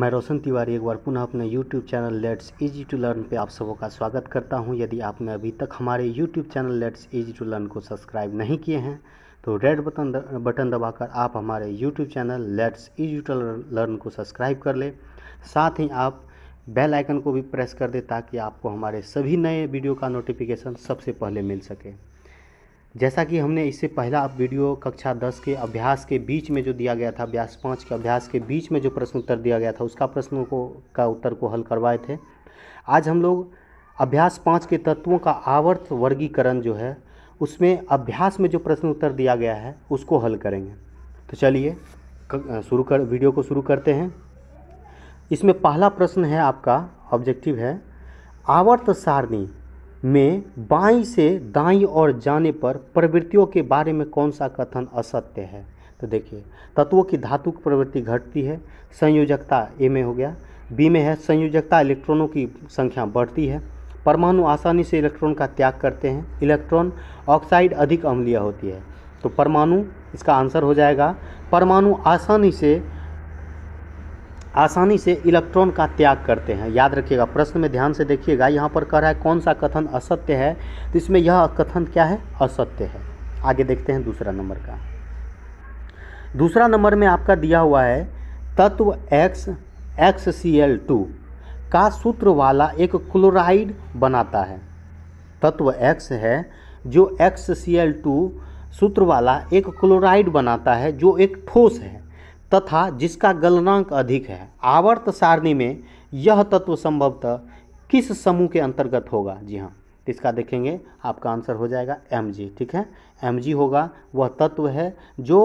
मैं रोशन तिवारी एक बार पुनः अपने YouTube channel let's easy to learn पे आप सबों का स्वागत करता हूं यदि आपने अभी तक हमारे YouTube channel let's easy to learn को सब्सक्राइब नहीं किए हैं तो रेड बटन बटन दबाकर आप हमारे YouTube channel let's easy to learn को सब्सक्राइब कर लें साथ ही आप बेल आइकन को भी प्रेस कर दें ताकि आपको हमारे सभी नए वीडियो का नोटिफिकेशन सबसे पहले मिल सके जैसा कि हमने इससे पहला आप वीडियो कक्षा दस के अभ्यास के बीच में जो दिया गया था अभ्यास पाँच के अभ्यास के बीच में जो प्रश्न उत्तर दिया गया था उसका प्रश्नों को का उत्तर को हल करवाए थे आज हम लोग अभ्यास पाँच के तत्वों का आवर्त वर्गीकरण जो है उसमें अभ्यास में जो प्रश्न उत्तर दिया गया है उसको हल करेंगे तो चलिए शुरू कर वीडियो को शुरू करते हैं इसमें पहला प्रश्न है आपका ऑब्जेक्टिव है आवर्त सारणी में बाई से दाई ओर जाने पर प्रवृत्तियों के बारे में कौन सा कथन असत्य है तो देखिए तत्वों की धातु की प्रवृत्ति घटती है संयोजकता ए में हो गया बी में है संयोजकता इलेक्ट्रॉनों की संख्या बढ़ती है परमाणु आसानी से इलेक्ट्रॉन का त्याग करते हैं इलेक्ट्रॉन ऑक्साइड अधिक अम्लीय होती है तो परमाणु इसका आंसर हो जाएगा परमाणु आसानी से आसानी से इलेक्ट्रॉन का त्याग करते हैं याद रखिएगा प्रश्न में ध्यान से देखिएगा यहाँ पर कह रहा है कौन सा कथन असत्य है तो इसमें यह कथन क्या है असत्य है आगे देखते हैं दूसरा नंबर का दूसरा नंबर में आपका दिया हुआ है तत्व X X C L two का सूत्र वाला एक क्लोराइड बनाता है तत्व एक्स है जो एक्स सी एल टू सूत्र वाला एक क्लोराइड बनाता है जो एक ठोस है तथा जिसका गलनांक अधिक है आवर्त सारणी में यह तत्व संभवतः किस समूह के अंतर्गत होगा जी हाँ इसका देखेंगे आपका आंसर हो जाएगा एम जी ठीक है एम जी होगा वह तत्व है जो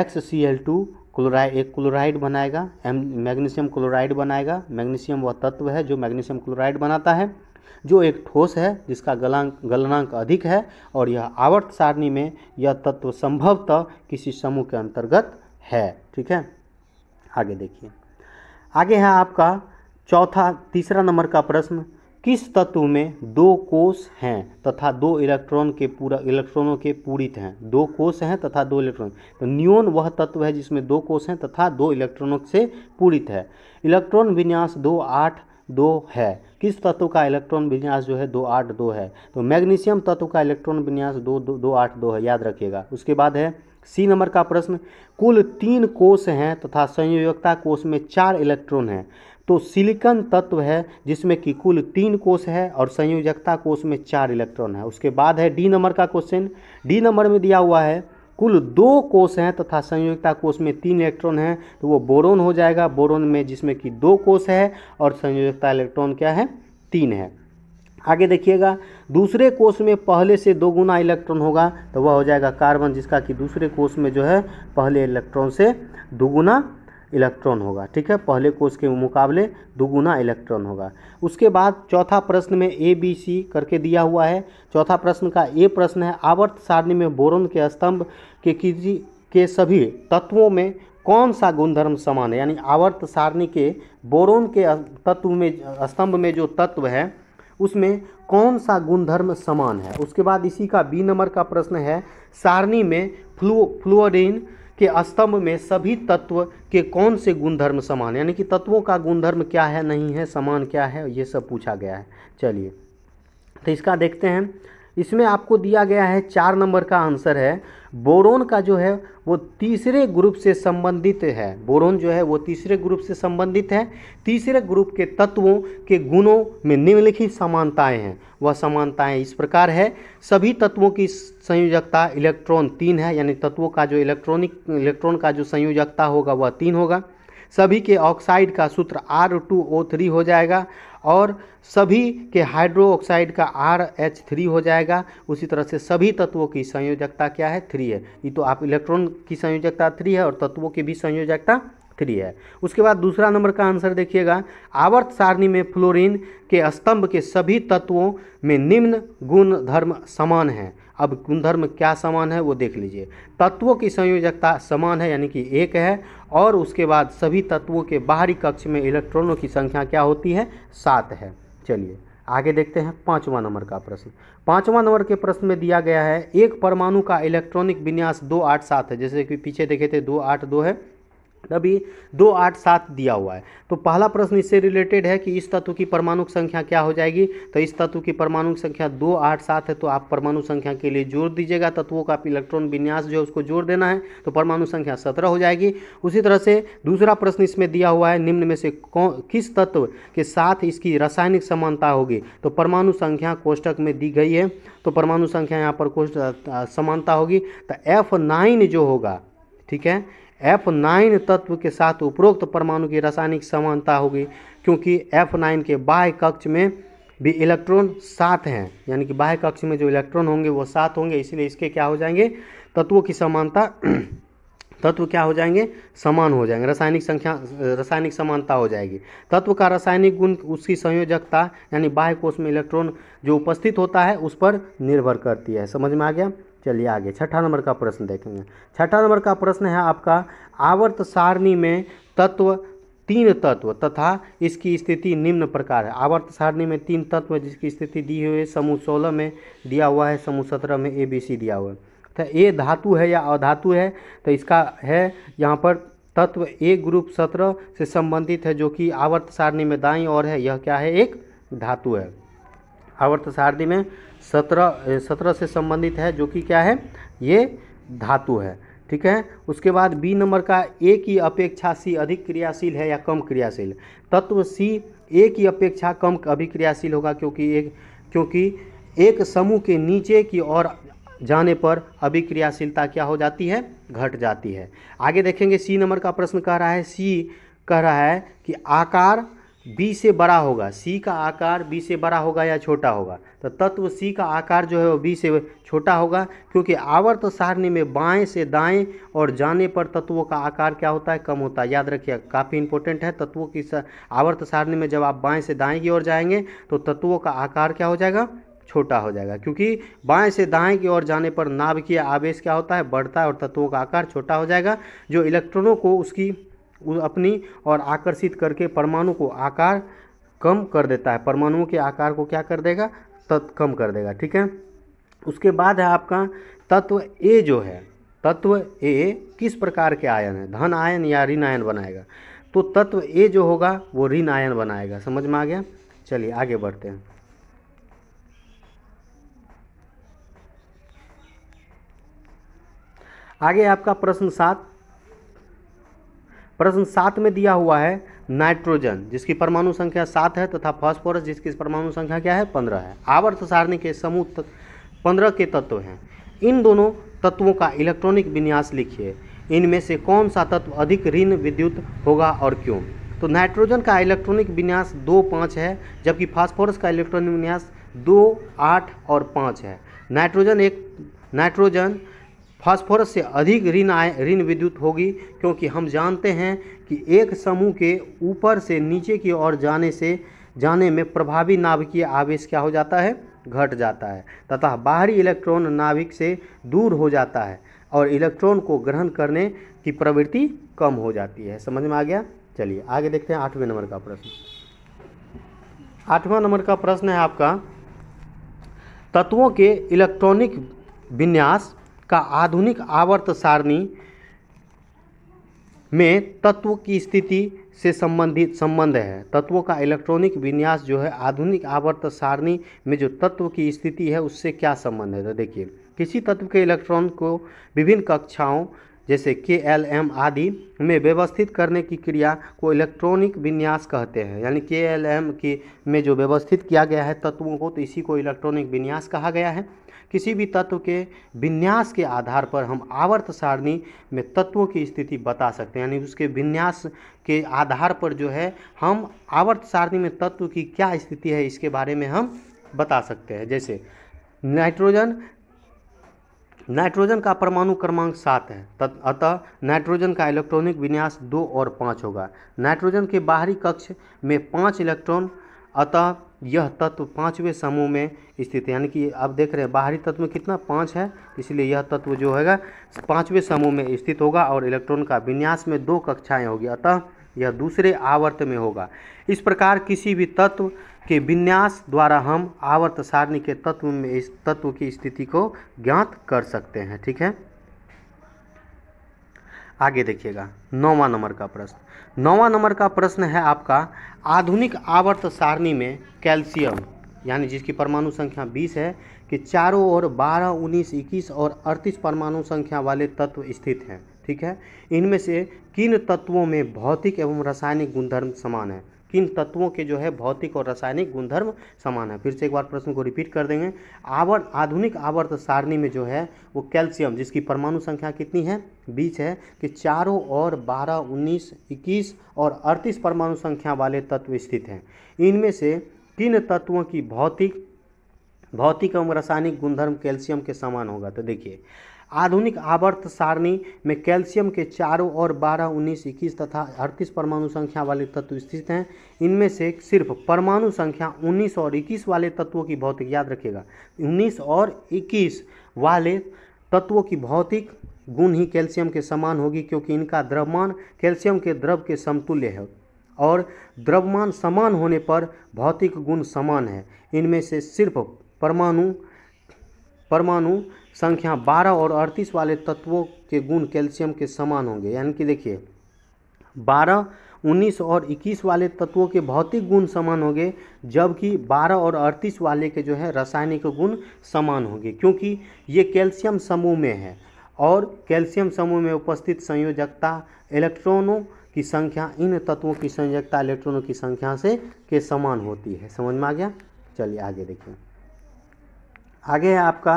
X C L two chloride एक क्लोराइड बनाएगा एम मैग्नीशियम क्लोराइड बनाएगा मैग्नीशियम वह तत्व है जो मैग्नीशियम क्लोराइड बनाता है जो एक ठोस है जिसका गलांक गलनांक अधिक है और यह आवर्त सारणी में यह तत्व संभवतः किसी समूह के अंतर्गत है ठीक है आगे देखिए आगे है आपका चौथा तीसरा नंबर का प्रश्न किस तत्व में दो कोष हैं तथा दो इलेक्ट्रॉन के पूरा इलेक्ट्रॉनों के पूरित हैं दो कोष हैं तथा दो इलेक्ट्रॉन तो न्यून वह तत्व है जिसमें दो कोष हैं तथा दो इलेक्ट्रॉनों से पूरित है इलेक्ट्रॉन विन्यास दो आठ दो है किस तत्व का इलेक्ट्रॉन विन्यास जो है दो आठ दो है तो मैग्नीशियम तत्व का इलेक्ट्रॉन विन्यास दो दो, दो आठ दो है याद रखिएगा उसके बाद है सी नंबर का प्रश्न कुल तीन कोष हैं तथा संयोजकता कोष में चार इलेक्ट्रॉन हैं तो सिलिकन तत्व है जिसमें कि कुल तीन कोष है और संयोजकता कोष में चार इलेक्ट्रॉन है उसके बाद है डी नंबर का क्वेश्चन डी नंबर में दिया हुआ है कुल दो कोष हैं तथा संयोजकता कोष में तीन इलेक्ट्रॉन हैं तो वो बोरोन हो जाएगा बोरोन में जिसमें कि दो कोष है और संयोजकता इलेक्ट्रॉन क्या है तीन है आगे देखिएगा दूसरे कोष में पहले से दो गुना इलेक्ट्रॉन होगा तो वह हो जाएगा कार्बन जिसका कि दूसरे कोष में जो है पहले इलेक्ट्रॉन से दोगुना इलेक्ट्रॉन होगा ठीक है पहले कोष के मुकाबले दोगुना इलेक्ट्रॉन होगा उसके बाद चौथा प्रश्न में ए बी सी करके दिया हुआ है चौथा प्रश्न का ए प्रश्न है आवर्त सारणी में बोरोन के स्तंभ के किसी के सभी तत्वों में कौन सा गुणधर्म समान है यानी आवर्त सारणी के बोरोन के तत्व में स्तंभ में जो तत्व है उसमें कौन सा गुणधर्म समान है उसके बाद इसी का बी नंबर का प्रश्न है सारणी में फ्लू फ्लोरिन के स्तंभ में सभी तत्व के कौन से गुणधर्म समान यानी कि तत्वों का गुणधर्म क्या है नहीं है समान क्या है ये सब पूछा गया है चलिए तो इसका देखते हैं इसमें आपको दिया गया है चार नंबर का आंसर है बोरोन का जो है वो तीसरे ग्रुप से संबंधित है बोरोन जो है वो तीसरे ग्रुप से संबंधित है तीसरे ग्रुप के तत्वों के गुणों में निम्नलिखित समानताएं हैं वह समानताएं इस प्रकार है सभी तत्वों की संयोजकता इलेक्ट्रॉन तीन है यानी तत्वों का जो इलेक्ट्रॉनिक इलेक्ट्रॉन का जो संयोजकता होगा वह तीन होगा सभी के ऑक्साइड का सूत्र आर टू ओ थ्री हो जाएगा और सभी के हाइड्रो ऑक्साइड का आर एच थ्री हो जाएगा उसी तरह से सभी तत्वों की संयोजकता क्या है थ्री है ये तो आप इलेक्ट्रॉन की संयोजकता थ्री है और तत्वों की भी संयोजकता थ्री है उसके बाद दूसरा नंबर का आंसर देखिएगा आवर्त सारणी में फ्लोरीन के स्तंभ के सभी तत्वों में निम्न गुण धर्म समान हैं अब गुणधर्म क्या समान है वो देख लीजिए तत्वों की संयोजकता समान है यानी कि एक है और उसके बाद सभी तत्वों के बाहरी कक्ष में इलेक्ट्रॉनों की संख्या क्या होती है सात है चलिए आगे देखते हैं पाँचवा नंबर का प्रश्न पाँचवा नंबर के प्रश्न में दिया गया है एक परमाणु का इलेक्ट्रॉनिक विन्यास दो आठ सात है जैसे कि पीछे देखे थे दो आठ दो है अभी दो आठ सात दिया हुआ है तो पहला प्रश्न इससे रिलेटेड है कि इस तत्व की परमाणु संख्या क्या हो जाएगी तो इस तत्व की परमाणु संख्या दो आठ सात है तो आप परमाणु संख्या के लिए जोड़ दीजिएगा तत्वों का आप इलेक्ट्रॉन विन्यास जो है उसको जोड़ देना है तो परमाणु संख्या सत्रह हो जाएगी उसी तरह से दूसरा प्रश्न इसमें दिया हुआ है निम्न में से किस तत्व के साथ इसकी रासायनिक समानता होगी तो परमाणु संख्या कोष्टक में दी गई है तो परमाणु संख्या यहाँ पर कोष्ट समानता होगी तो एफ नाइन जो होगा ठीक है एफ नाइन तत्व के साथ उपरोक्त परमाणु की रासायनिक समानता होगी क्योंकि एफ नाइन के बाह्य कक्ष में भी इलेक्ट्रॉन सात हैं यानी कि बाह्य कक्ष में जो इलेक्ट्रॉन होंगे वो सात होंगे इसलिए इसके क्या हो जाएंगे तत्वों की समानता तत्व क्या हो जाएंगे समान हो जाएंगे रासायनिक संख्या रासायनिक समानता हो जाएगी तत्व का रासायनिक गुण उसकी संयोजकता यानी बाह्य कोष में इलेक्ट्रॉन जो उपस्थित होता है उस पर निर्भर करती है समझ में आ गया चलिए आगे छठा नंबर का प्रश्न देखेंगे छठा नंबर का प्रश्न है आपका आवर्त सारणी में तत्व तीन तत्व तथा इसकी स्थिति निम्न प्रकार है आवर्त सारणी में तीन तत्व जिसकी स्थिति दी हुई है समूह सोलह में दिया हुआ है समूह सत्रह में ए बी सी दिया हुआ है तो ए धातु है या अधातु है तो इसका है यहाँ पर तत्व ए ग्रुप सत्रह से संबंधित है जो कि आवर्त सारणी में दाई और है यह क्या है एक धातु है आवर्त सारणी में सत्रह सत्रह से संबंधित है जो कि क्या है ये धातु है ठीक है उसके बाद बी नंबर का ए की अपेक्षा सी अधिक क्रियाशील है या कम क्रियाशील तत्व सी ए की अपेक्षा कम अभिक्रियाशील होगा क्योंकि एक क्योंकि एक समूह के नीचे की ओर जाने पर अभिक्रियाशीलता क्या हो जाती है घट जाती है आगे देखेंगे सी नंबर का प्रश्न कह रहा है सी कह रहा है कि आकार बी से बड़ा होगा सी का आकार बी से बड़ा होगा या छोटा होगा तो तत्व सी का आकार जो है वो बी से छोटा होगा क्योंकि आवर्त सारणी में बाएं से दाएं और जाने पर तत्वों का आकार क्या होता है कम होता है याद रखिए काफ़ी इंपॉर्टेंट है तत्वों की आवर्त सारणी में जब आप बाएं से दाएं की ओर जाएंगे तो तत्वों का आकार क्या हो जाएगा छोटा हो जाएगा क्योंकि बाएं से दाएं की ओर जाने पर नाभिकीय आवेश क्या होता है बढ़ता है और तत्वों का आकार छोटा हो जाएगा जो इलेक्ट्रॉनों को उसकी अपनी और आकर्षित करके परमाणु को आकार कम कर देता है परमाणुओं के आकार को क्या कर देगा तत् कम कर देगा ठीक है उसके बाद है आपका तत्व ए जो है तत्व ए किस प्रकार के आयन है धन आयन या ऋण आयन बनाएगा तो तत्व ए जो होगा वो ऋण आयन बनाएगा समझ में आ गया चलिए आगे बढ़ते हैं आगे आपका प्रश्न सात प्रश्न सात में दिया हुआ है नाइट्रोजन जिसकी परमाणु संख्या सात है तथा फास्फोरस जिसकी परमाणु संख्या क्या है पंद्रह है आवर्त सारणी के समूह पंद्रह के तत्व हैं इन दोनों तत्वों का इलेक्ट्रॉनिक विन्यास लिखिए इनमें से कौन सा तत्व अधिक ऋण विद्युत होगा और क्यों तो नाइट्रोजन का इलेक्ट्रॉनिक विन्यास दो पाँच है जबकि फास्फोरस का इलेक्ट्रॉनिक विन्यास दो आठ और पाँच है नाइट्रोजन एक नाइट्रोजन फास्फोरस से अधिक ऋण आय ऋण विद्युत होगी क्योंकि हम जानते हैं कि एक समूह के ऊपर से नीचे की ओर जाने से जाने में प्रभावी नाभिकीय आवेश क्या हो जाता है घट जाता है तथा बाहरी इलेक्ट्रॉन नाभिक से दूर हो जाता है और इलेक्ट्रॉन को ग्रहण करने की प्रवृत्ति कम हो जाती है समझ में आ गया चलिए आगे देखते हैं आठवें नंबर का प्रश्न आठवां नंबर का प्रश्न है आपका तत्वों के इलेक्ट्रॉनिक विन्यास का आधुनिक आवर्त सारणी में तत्व की स्थिति से संबंधित संबंध है तत्वों का इलेक्ट्रॉनिक विन्यास जो है आधुनिक आवर्त सारणी में जो तत्व की स्थिति है उससे क्या संबंध है तो देखिए किसी तत्व के इलेक्ट्रॉन को विभिन्न कक्षाओं जैसे के एल एम आदि में व्यवस्थित करने की क्रिया को इलेक्ट्रॉनिक विन्यास कहते हैं यानी के एल एम के में जो व्यवस्थित किया गया है तत्वों को तो इसी को इलेक्ट्रॉनिक विन्यास कहा गया है किसी भी तत्व के विन्यास के आधार पर हम आवर्त सारणी में तत्वों की स्थिति बता सकते हैं यानी उसके विन्यास के आधार पर जो है हम आवर्त सारणी में तत्व की क्या स्थिति है इसके बारे में हम बता सकते हैं जैसे नाइट्रोजन नाइट्रोजन का परमाणु क्रमांक सात है अतः नाइट्रोजन का इलेक्ट्रॉनिक विन्यास दो और पाँच होगा नाइट्रोजन के बाहरी कक्ष में पाँच इलेक्ट्रॉन अतः यह तत्व पाँचवें समूह में स्थित है यानी कि आप देख रहे हैं बाहरी तत्व में कितना पाँच है इसलिए यह तत्व जो हैगा पाँचवें समूह में स्थित होगा और इलेक्ट्रॉन का विन्यास में दो कक्षाएं होगी अतः यह दूसरे आवर्त में होगा इस प्रकार किसी भी तत्व के विन्यास द्वारा हम आवर्त सारणी के तत्व में इस तत्व की स्थिति को ज्ञात कर सकते हैं ठीक है आगे देखिएगा नौवा नंबर का प्रश्न नौवा नंबर का प्रश्न है आपका आधुनिक आवर्त सारणी में कैल्शियम यानी जिसकी परमाणु संख्या 20 है कि चारों ओर 12, 19, 21 और 38 परमाणु संख्या वाले तत्व स्थित हैं ठीक है इनमें से किन तत्वों में भौतिक एवं रासायनिक गुणधर्म समान है किन तत्वों के जो है भौतिक और रासायनिक गुणधर्म समान है फिर से एक बार प्रश्न को रिपीट कर देंगे आवर्त आधुनिक आवर्त सारणी में जो है वो कैल्शियम जिसकी परमाणु संख्या कितनी है बीच है कि चारों और बारह उन्नीस इक्कीस और अड़तीस परमाणु संख्या वाले तत्व स्थित हैं इनमें से किन तत्वों की भौतिक भौतिक एवं रासायनिक गुणधर्म कैल्शियम के समान होगा तो देखिए आधुनिक आवर्त सारणी में कैल्शियम के चारों और 12, 19, 21 तथा 38 परमाणु संख्या वाले तत्व स्थित हैं इनमें से सिर्फ परमाणु संख्या 19 और 21 वाले तत्वों की भौतिक याद रखिएगा 19 और 21 वाले तत्वों की भौतिक गुण ही कैल्शियम के समान होगी क्योंकि इनका द्रव्यमान कैल्शियम के द्रव के समतुल्य है और द्रव्यमान समान होने पर भौतिक गुण समान है इनमें से सिर्फ परमाणु परमाणु संख्या 12 और 38 वाले तत्वों के गुण कैल्शियम के समान होंगे यानी कि देखिए 12, 19 और 21 वाले तत्वों के भौतिक गुण समान होंगे जबकि 12 और 38 वाले के जो है रासायनिक गुण समान होंगे क्योंकि ये कैल्शियम समूह में है और कैल्शियम समूह में उपस्थित संयोजकता इलेक्ट्रॉनों की संख्या इन तत्वों की संयोजकता इलेक्ट्रॉनों की संख्या से के समान होती है समझ में आ गया चलिए आगे देखें आगे है आपका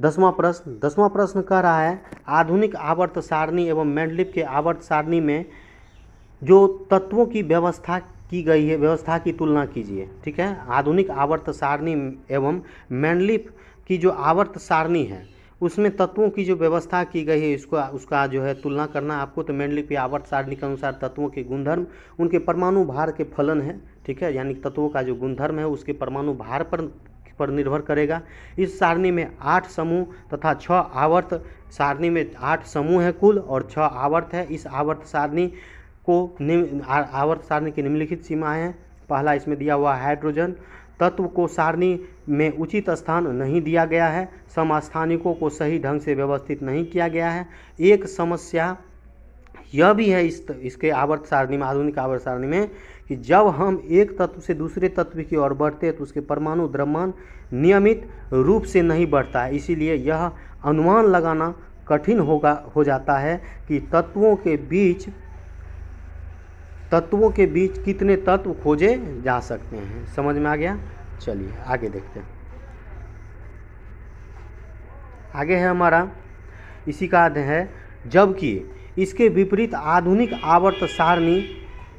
दसवां प्रश्न दसवां प्रश्न कह रहा है आधुनिक आवर्त सारणी एवं मेडलिप के आवर्त सारणी में जो तत्वों की व्यवस्था की गई है व्यवस्था की तुलना कीजिए ठीक है आधुनिक आवर्त सारणी एवं मेडलिप की जो आवर्त सारणी है उसमें तत्वों की जो व्यवस्था की गई है इसको उसका जो है तुलना करना आपको तो मेडलिप की आवर्त सारणी के अनुसार तत्वों के गुणधर्म उनके परमाणु भार के फलन है ठीक है यानी तत्वों का जो गुणधर्म है उसके परमाणु भार पर पर निर्भर करेगा इस सारणी में आठ समूह तथा छः आवर्त सारणी में आठ समूह है कुल और छः आवर्त है इस आवर्त सारणी को निम्न आवर्त सारणी की निम्नलिखित सीमाएँ हैं पहला इसमें दिया हुआ हाइड्रोजन तत्व को सारणी में उचित स्थान नहीं दिया गया है समस्थानिकों को सही ढंग से व्यवस्थित नहीं किया गया है एक समस्या यह भी है इस इसके आवर्त सारणी में आधुनिक आवर्त सारणी में कि जब हम एक तत्व से दूसरे तत्व की ओर बढ़ते हैं तो उसके परमाणु द्रव्यमान नियमित रूप से नहीं बढ़ता है इसीलिए यह अनुमान लगाना कठिन होगा हो जाता है कि तत्वों के बीच तत्वों के बीच कितने तत्व खोजे जा सकते हैं समझ में आ गया चलिए आगे देखते हैं आगे है हमारा इसी का है जबकि इसके विपरीत आधुनिक आवर्त सारणी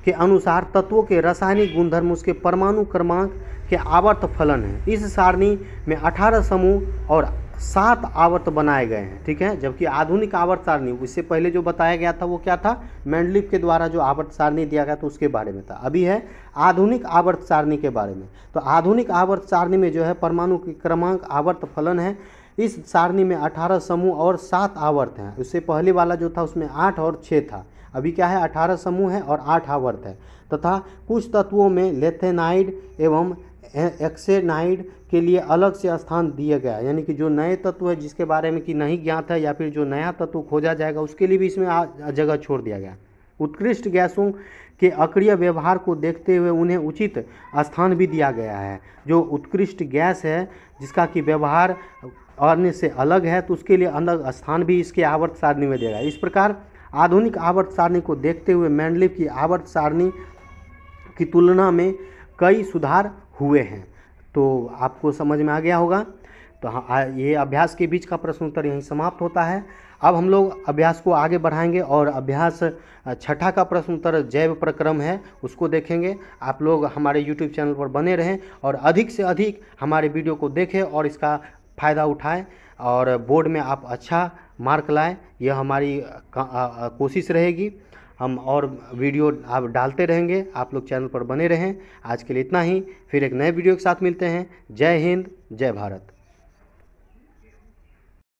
के अनुसार तत्वों के रासायनिक गुणधर्म उसके परमाणु क्रमांक के आवर्त फलन है इस सारणी में 18 समूह और सात आवर्त बनाए गए हैं ठीक है जबकि आधुनिक आवर्त सारणी उससे पहले जो बताया गया था वो क्या था मैंडलिप के द्वारा जो आवर्त सारणी दिया गया था उसके बारे में था अभी है आधुनिक आवर्त सारणी के बारे में तो आधुनिक आवर्त सारणी में जो है परमाणु क्रमांक आवर्त फलन है इस सारणी में अठारह समूह और सात आवर्त हैं उससे पहले वाला जो था उसमें आठ और छः था अभी क्या है अठारह समूह है और आठ आवर्त है तथा कुछ तत्वों में लेथेनाइड एवं एक्सेनाइड के लिए अलग से स्थान दिया गया यानी कि जो नए तत्व है जिसके बारे में कि नहीं ज्ञात है या फिर जो नया तत्व खोजा जाएगा उसके लिए भी इसमें जगह छोड़ दिया गया उत्कृष्ट गैसों के अक्रिय व्यवहार को देखते हुए उन्हें उचित स्थान भी दिया गया है जो उत्कृष्ट गैस है जिसका कि व्यवहार अन्य से अलग है तो उसके लिए अलग स्थान भी इसके आवर्त सारणी में देगा इस प्रकार आधुनिक आवर्त सारणी को देखते हुए मैंडलिप की आवर्त सारणी की तुलना में कई सुधार हुए हैं तो आपको समझ में आ गया होगा तो हाँ ये अभ्यास के बीच का प्रश्नोत्तर यहीं समाप्त होता है अब हम लोग अभ्यास को आगे बढ़ाएंगे और अभ्यास छठा का प्रश्न उत्तर जैव प्रक्रम है उसको देखेंगे आप लोग हमारे यूट्यूब चैनल पर बने रहें और अधिक से अधिक हमारे वीडियो को देखें और इसका फ़ायदा उठाएं और बोर्ड में आप अच्छा मार्क लाएं यह हमारी कोशिश रहेगी हम और वीडियो आप डालते रहेंगे आप लोग चैनल पर बने रहें आज के लिए इतना ही फिर एक नए वीडियो के साथ मिलते हैं जय हिंद जय भारत